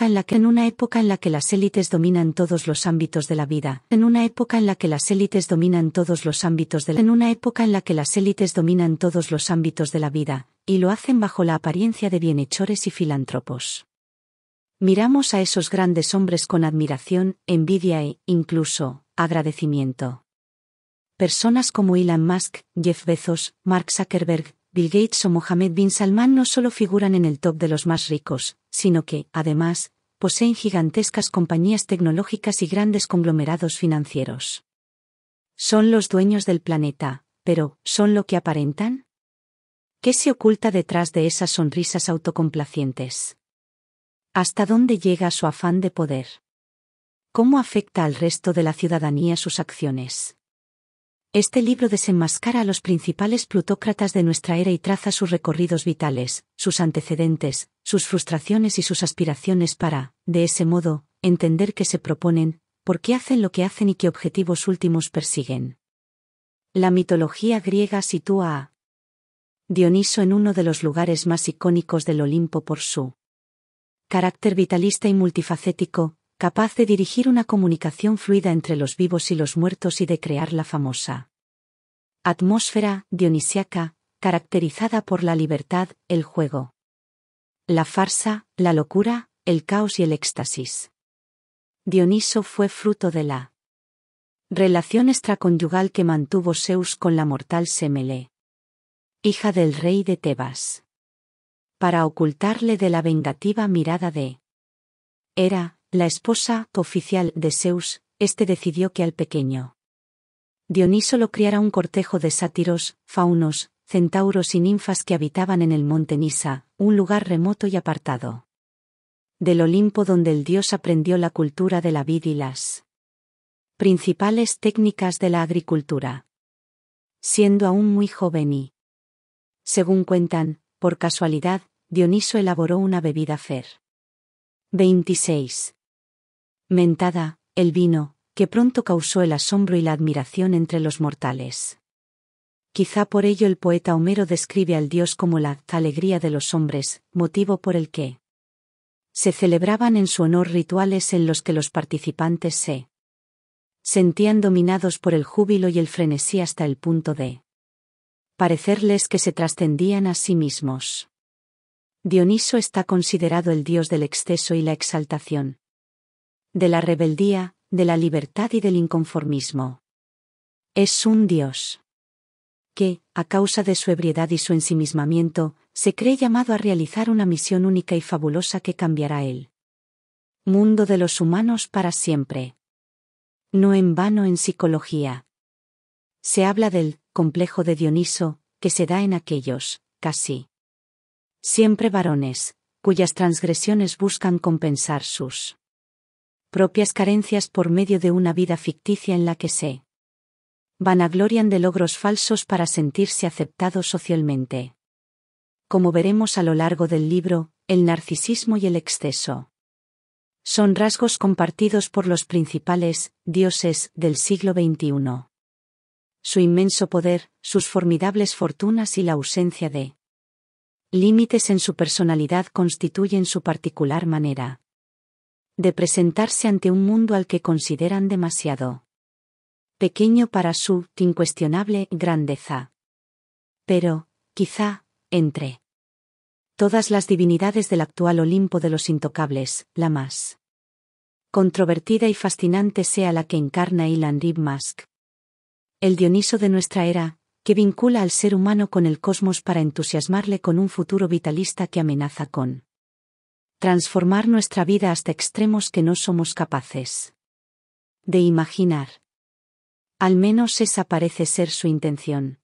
en la que en una época en la que las élites dominan todos los ámbitos de la vida, en una época en la que las élites dominan todos los ámbitos de la, en una época en la que las élites dominan todos los ámbitos de la vida, y lo hacen bajo la apariencia de bienhechores y filántropos. Miramos a esos grandes hombres con admiración, envidia e, incluso, agradecimiento. Personas como Elon Musk, Jeff Bezos, Mark Zuckerberg, Bill Gates o Mohammed bin Salman no solo figuran en el top de los más ricos, sino que, además, poseen gigantescas compañías tecnológicas y grandes conglomerados financieros. Son los dueños del planeta, pero ¿son lo que aparentan? ¿Qué se oculta detrás de esas sonrisas autocomplacientes? ¿Hasta dónde llega su afán de poder? ¿Cómo afecta al resto de la ciudadanía sus acciones? Este libro desenmascara a los principales plutócratas de nuestra era y traza sus recorridos vitales, sus antecedentes, sus frustraciones y sus aspiraciones para, de ese modo, entender qué se proponen, por qué hacen lo que hacen y qué objetivos últimos persiguen. La mitología griega sitúa a Dioniso en uno de los lugares más icónicos del Olimpo por su carácter vitalista y multifacético, capaz de dirigir una comunicación fluida entre los vivos y los muertos y de crear la famosa atmósfera dionisiaca, caracterizada por la libertad, el juego, la farsa, la locura, el caos y el éxtasis. Dioniso fue fruto de la relación extraconyugal que mantuvo Zeus con la mortal Semele, hija del rey de Tebas, para ocultarle de la vengativa mirada de era. La esposa, oficial de Zeus, este decidió que al pequeño Dioniso lo criara un cortejo de sátiros, faunos, centauros y ninfas que habitaban en el monte Nisa, un lugar remoto y apartado. Del Olimpo donde el dios aprendió la cultura de la vid y las principales técnicas de la agricultura. Siendo aún muy joven y, según cuentan, por casualidad, Dioniso elaboró una bebida fer. 26. Mentada, el vino, que pronto causó el asombro y la admiración entre los mortales. Quizá por ello el poeta Homero describe al dios como la alegría de los hombres, motivo por el que se celebraban en su honor rituales en los que los participantes se sentían dominados por el júbilo y el frenesí hasta el punto de parecerles que se trascendían a sí mismos. Dioniso está considerado el dios del exceso y la exaltación de la rebeldía, de la libertad y del inconformismo. Es un Dios que, a causa de su ebriedad y su ensimismamiento, se cree llamado a realizar una misión única y fabulosa que cambiará el mundo de los humanos para siempre. No en vano en psicología. Se habla del complejo de Dioniso, que se da en aquellos, casi siempre varones, cuyas transgresiones buscan compensar sus propias carencias por medio de una vida ficticia en la que se vanaglorian de logros falsos para sentirse aceptados socialmente. Como veremos a lo largo del libro, el narcisismo y el exceso son rasgos compartidos por los principales dioses del siglo XXI. Su inmenso poder, sus formidables fortunas y la ausencia de límites en su personalidad constituyen su particular manera de presentarse ante un mundo al que consideran demasiado pequeño para su incuestionable grandeza. Pero, quizá, entre todas las divinidades del actual Olimpo de los intocables, la más controvertida y fascinante sea la que encarna Elon Musk. El Dioniso de nuestra era, que vincula al ser humano con el cosmos para entusiasmarle con un futuro vitalista que amenaza con transformar nuestra vida hasta extremos que no somos capaces de imaginar. Al menos esa parece ser su intención.